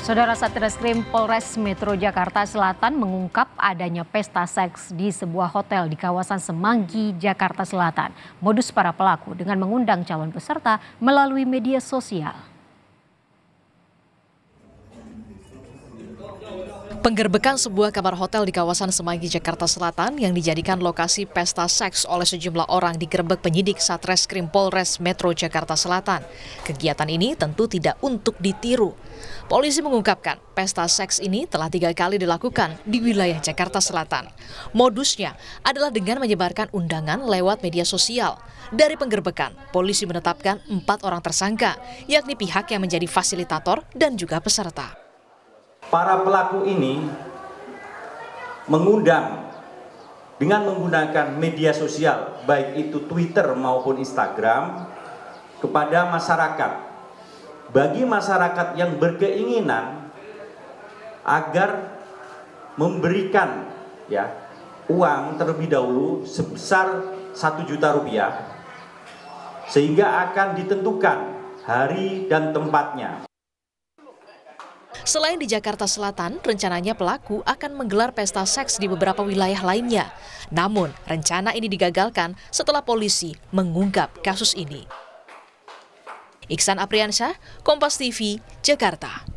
Saudara Satreskrim Polres Metro Jakarta Selatan mengungkap adanya pesta seks di sebuah hotel di kawasan Semanggi, Jakarta Selatan. Modus para pelaku dengan mengundang calon peserta melalui media sosial. Penggerbekan sebuah kamar hotel di kawasan Semanggi, Jakarta Selatan yang dijadikan lokasi pesta seks oleh sejumlah orang digerebek penyidik Satreskrim Polres Metro Jakarta Selatan. Kegiatan ini tentu tidak untuk ditiru. Polisi mengungkapkan pesta seks ini telah tiga kali dilakukan di wilayah Jakarta Selatan. Modusnya adalah dengan menyebarkan undangan lewat media sosial. Dari penggerbekan, polisi menetapkan empat orang tersangka, yakni pihak yang menjadi fasilitator dan juga peserta para pelaku ini mengundang dengan menggunakan media sosial baik itu Twitter maupun Instagram kepada masyarakat bagi masyarakat yang berkeinginan agar memberikan ya uang terlebih dahulu sebesar satu juta rupiah sehingga akan ditentukan hari dan tempatnya Selain di Jakarta Selatan, rencananya pelaku akan menggelar pesta seks di beberapa wilayah lainnya. Namun, rencana ini digagalkan setelah polisi mengungkap kasus ini. Iksan Apriansyah, Kompas TV, Jakarta.